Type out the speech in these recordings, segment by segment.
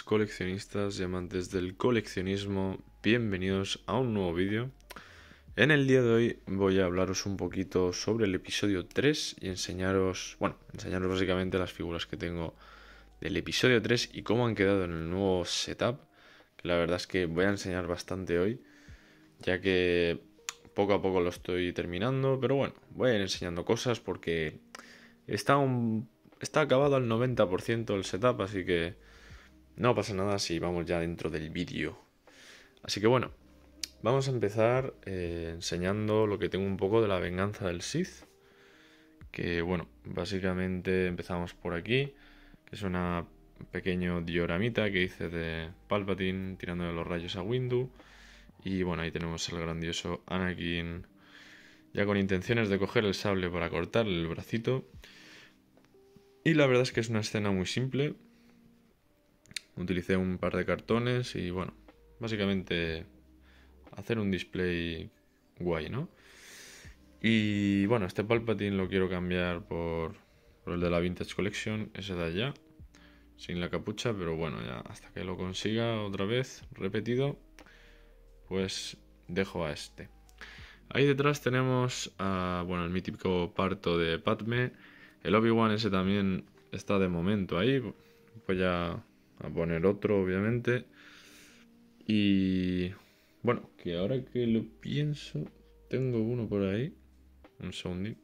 coleccionistas y amantes del coleccionismo, bienvenidos a un nuevo vídeo. En el día de hoy voy a hablaros un poquito sobre el episodio 3 y enseñaros, bueno, enseñaros básicamente las figuras que tengo del episodio 3 y cómo han quedado en el nuevo setup, la verdad es que voy a enseñar bastante hoy, ya que poco a poco lo estoy terminando, pero bueno, voy a ir enseñando cosas porque está un... Está acabado al 90% el setup, así que no pasa nada si vamos ya dentro del vídeo. Así que bueno, vamos a empezar eh, enseñando lo que tengo un poco de la venganza del Sith. Que bueno, básicamente empezamos por aquí, que es una pequeño dioramita que hice de Palpatine tirando de los rayos a Windu. Y bueno, ahí tenemos al grandioso Anakin ya con intenciones de coger el sable para cortarle el bracito. Y la verdad es que es una escena muy simple, utilicé un par de cartones y bueno, básicamente hacer un display guay, ¿no? Y bueno, este Palpatine lo quiero cambiar por, el de la Vintage Collection, ese de allá, sin la capucha, pero bueno, ya hasta que lo consiga otra vez, repetido, pues dejo a este. Ahí detrás tenemos a, bueno, el típico parto de Padme, el Obi-Wan ese también está de momento ahí, pues ya a poner otro, obviamente. Y bueno, que ahora que lo pienso, tengo uno por ahí. Un segundito.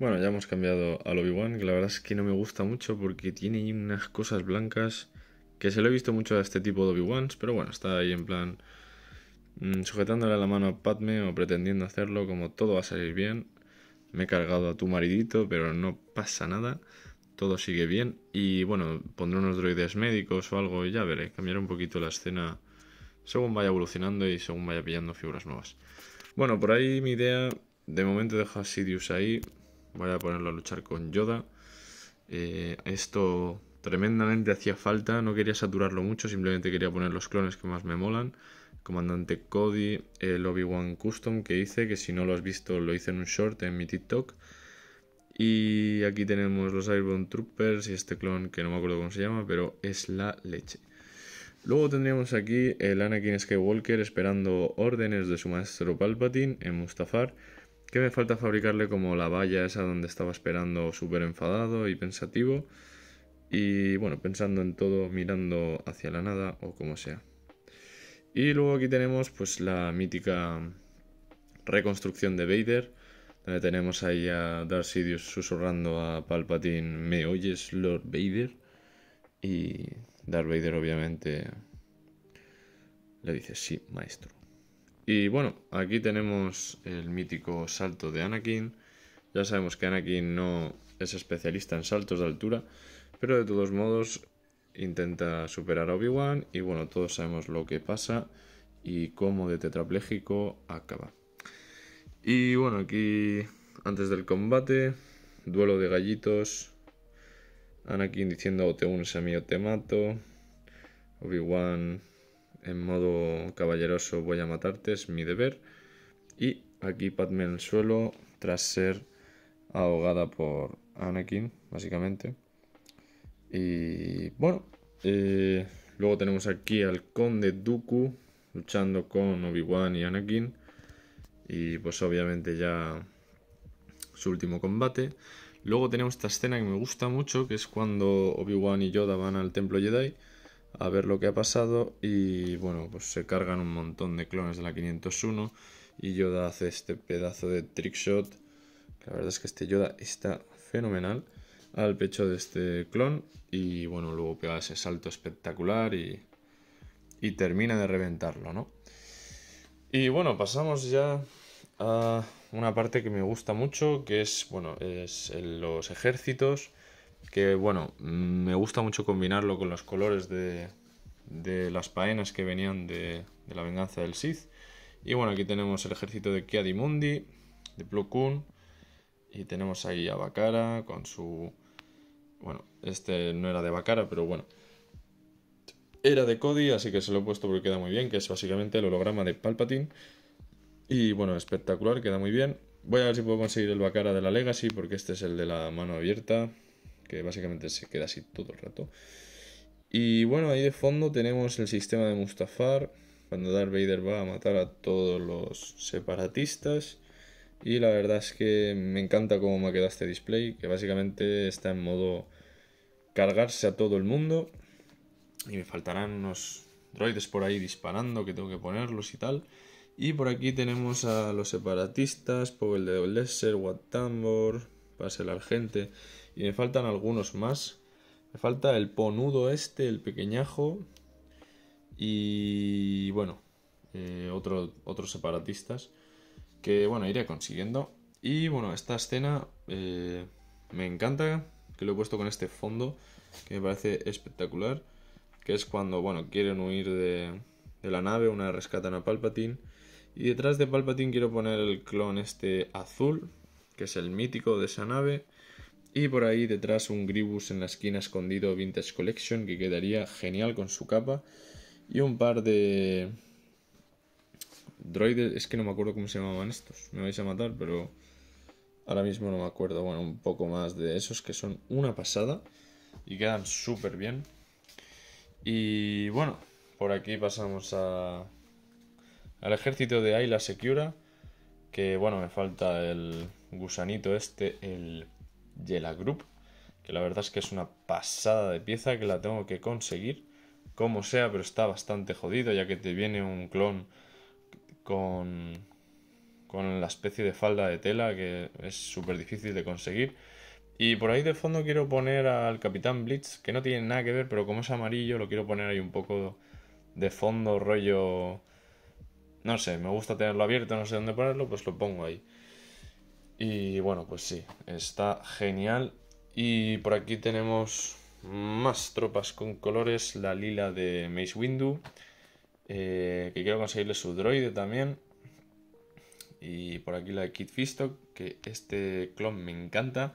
Bueno, ya hemos cambiado al Obi-Wan, que la verdad es que no me gusta mucho porque tiene unas cosas blancas que se lo he visto mucho a este tipo de Obi-Wans, pero bueno, está ahí en plan mm, sujetándole la mano a Padme o pretendiendo hacerlo, como todo va a salir bien, me he cargado a tu maridito, pero no pasa nada, todo sigue bien. Y bueno, pondré unos droides médicos o algo y ya veré, cambiaré un poquito la escena según vaya evolucionando y según vaya pillando figuras nuevas. Bueno, por ahí mi idea, de momento dejo a Sidious ahí, voy a ponerlo a luchar con Yoda. Eh, esto tremendamente hacía falta, no quería saturarlo mucho, simplemente quería poner los clones que más me molan. Comandante Cody, el Obi-Wan Custom que hice, que si no lo has visto lo hice en un short en mi TikTok. Y aquí tenemos los Iron Troopers y este clon que no me acuerdo cómo se llama, pero es la leche. Luego tendríamos aquí el Anakin Skywalker esperando órdenes de su maestro Palpatine en Mustafar, que me falta fabricarle como la valla esa donde estaba esperando súper enfadado y pensativo, y bueno, pensando en todo, mirando hacia la nada o como sea. Y luego aquí tenemos pues la mítica reconstrucción de Vader, donde tenemos ahí a Darth Sidious susurrando a Palpatine, ¿me oyes, Lord Vader? Y Darth Vader obviamente le dice, sí, maestro. Y bueno, aquí tenemos el mítico salto de Anakin. Ya sabemos que Anakin no es especialista en saltos de altura, pero de todos modos intenta superar a Obi-Wan y bueno, todos sabemos lo que pasa y cómo de tetrapléjico acaba. Y bueno, aquí antes del combate, duelo de gallitos, Anakin diciendo o te unes a mí o te mato, Obi-Wan en modo caballeroso voy a matarte, es mi deber, y aquí Padme en el suelo tras ser ahogada por Anakin, básicamente. Y bueno, eh, luego tenemos aquí al conde Dooku luchando con Obi-Wan y Anakin. Y pues obviamente ya su último combate. Luego tenemos esta escena que me gusta mucho, que es cuando Obi-Wan y Yoda van al templo Jedi a ver lo que ha pasado y bueno, pues se cargan un montón de clones de la 501 y Yoda hace este pedazo de trickshot. La verdad es que este Yoda está fenomenal al pecho de este clon y bueno, luego pega ese salto espectacular y, termina de reventarlo, ¿no? Y bueno, pasamos ya a una parte que me gusta mucho, que es, bueno, es los ejércitos, que bueno, me gusta mucho combinarlo con los colores de, las paenas que venían de, la venganza del Sith. Y bueno, aquí tenemos el ejército de Kiadimundi, de Plo Koon, y tenemos ahí a Bacara con su... Bueno, este no era de Bacara, pero bueno. Era de Cody, así que se lo he puesto porque queda muy bien, que es básicamente el holograma de Palpatine. Y bueno, espectacular, queda muy bien. Voy a ver si puedo conseguir el Bacara de la Legacy, porque este es el de la mano abierta, que básicamente se queda así todo el rato. Y bueno, ahí de fondo tenemos el sistema de Mustafar, cuando Darth Vader va a matar a todos los separatistas y la verdad es que me encanta cómo me ha quedado este display, que básicamente está en modo cargarse a todo el mundo y me faltarán unos droides por ahí disparando que tengo que ponerlos y tal. Y por aquí tenemos a los separatistas, el de Lesser, Watambor, Pasel argente. argente y me faltan algunos más. Me falta el ponudo este, el pequeñajo y bueno, eh, otros separatistas que bueno, iré consiguiendo. Y bueno, esta escena eh, me encanta, que lo he puesto con este fondo, que me parece espectacular, que es cuando, bueno, quieren huir de, la nave, una rescatan a Palpatine. Y detrás de Palpatine quiero poner el clon este azul, que es el mítico de esa nave. Y por ahí detrás un Gribus en la esquina escondido Vintage Collection, que quedaría genial con su capa. Y un par de, droides, es que no me acuerdo cómo se llamaban estos, me vais a matar, pero ahora mismo no me acuerdo, bueno, un poco más de esos que son una pasada y quedan súper bien. Y bueno, por aquí pasamos a, al ejército de Ayla Secura, que bueno, me falta el gusanito este, el Yela Group, que la verdad es que es una pasada de pieza que la tengo que conseguir como sea, pero está bastante jodido, ya que te viene un clon con, la especie de falda de tela que es súper difícil de conseguir. Y por ahí de fondo quiero poner al Capitán Blitz, que no tiene nada que ver, pero como es amarillo lo quiero poner ahí un poco de fondo, rollo... No sé, me gusta tenerlo abierto, no sé dónde ponerlo, pues lo pongo ahí. Y bueno, pues sí, está genial. Y por aquí tenemos más tropas con colores, la lila de Mace Windu, eh, que quiero conseguirle su droide también. Y por aquí la de Kid que este clon me encanta.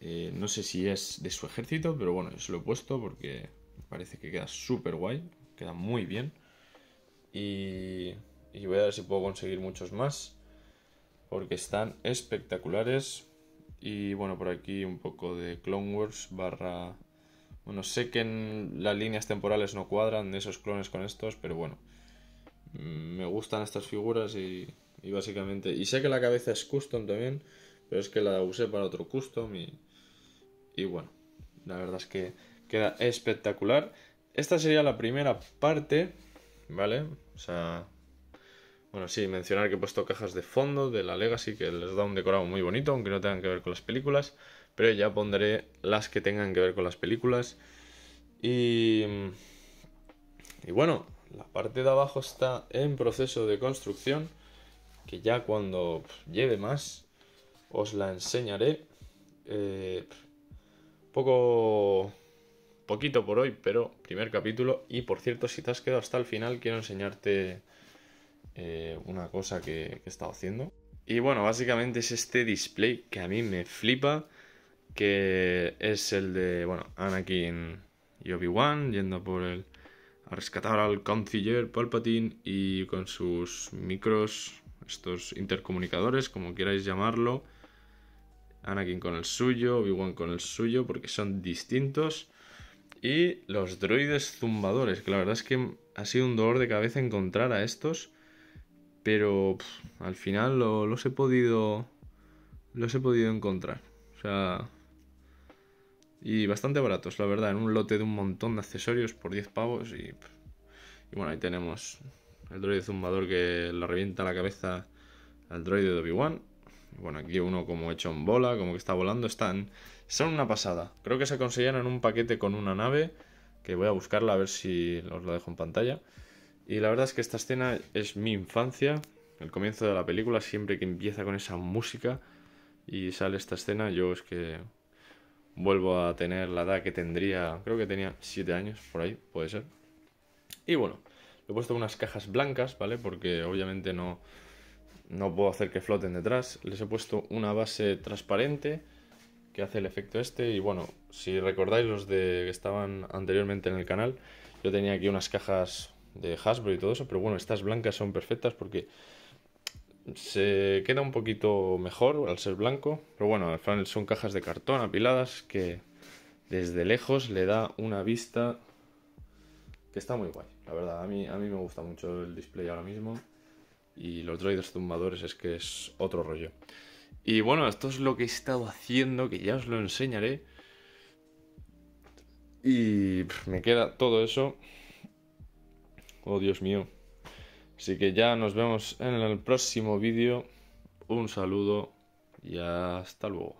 Eh, no sé si es de su ejército, pero bueno, yo se lo he puesto porque parece que queda súper guay, queda muy bien. Y, y voy a ver si puedo conseguir muchos más, porque están espectaculares. Y bueno, por aquí un poco de Clone Wars barra bueno, sé que las líneas temporales no cuadran esos clones con estos, pero bueno. Me gustan estas figuras y, básicamente... Y sé que la cabeza es custom también, pero es que la usé para otro custom y... Y bueno, la verdad es que queda espectacular. Esta sería la primera parte, ¿vale? O sea... Bueno, sí, mencionar que he puesto cajas de fondo de la Legacy, que les da un decorado muy bonito, aunque no tengan que ver con las películas pero ya pondré las que tengan que ver con las películas. Y, bueno, la parte de abajo está en proceso de construcción, que ya cuando lleve más os la enseñaré. Eh, poco poquito por hoy, pero primer capítulo. Y por cierto, si te has quedado hasta el final, quiero enseñarte eh, una cosa que, que he estado haciendo. Y bueno, básicamente es este display que a mí me flipa que es el de, bueno, Anakin y Obi-Wan yendo por el a rescatar al canciller Palpatine y con sus micros, estos intercomunicadores, como queráis llamarlo, Anakin con el suyo, Obi-Wan con el suyo, porque son distintos. Y los droides zumbadores, que la verdad es que ha sido un dolor de cabeza encontrar a estos, pero al final los he podido los he podido encontrar. O sea, y bastante baratos, la verdad, en un lote de un montón de accesorios por 10 pavos. Y, bueno, ahí tenemos el droide zumbador que le revienta la cabeza al droide de Obi-Wan. Bueno, aquí uno como hecho en bola, como que está volando. Están, son una pasada. Creo que se en un paquete con una nave, que voy a buscarla a ver si os la dejo en pantalla. Y la verdad es que esta escena es mi infancia. El comienzo de la película, siempre que empieza con esa música y sale esta escena, yo es que vuelvo a tener la edad que tendría, creo que tenía 7 años, por ahí, puede ser. Y bueno, le he puesto unas cajas blancas, ¿vale? Porque obviamente no, no puedo hacer que floten detrás. Les he puesto una base transparente que hace el efecto este. Y bueno, si recordáis los de que estaban anteriormente en el canal, yo tenía aquí unas cajas de Hasbro y todo eso, pero bueno, estas blancas son perfectas porque se queda un poquito mejor al ser blanco, pero bueno, al final son cajas de cartón apiladas que desde lejos le da una vista que está muy guay, la verdad, a mí, a mí me gusta mucho el display ahora mismo y los droides tumbadores es que es otro rollo. Y bueno, esto es lo que he estado haciendo, que ya os lo enseñaré. Y me queda todo eso. Oh, Dios mío. Así que ya nos vemos en el próximo vídeo. Un saludo y hasta luego.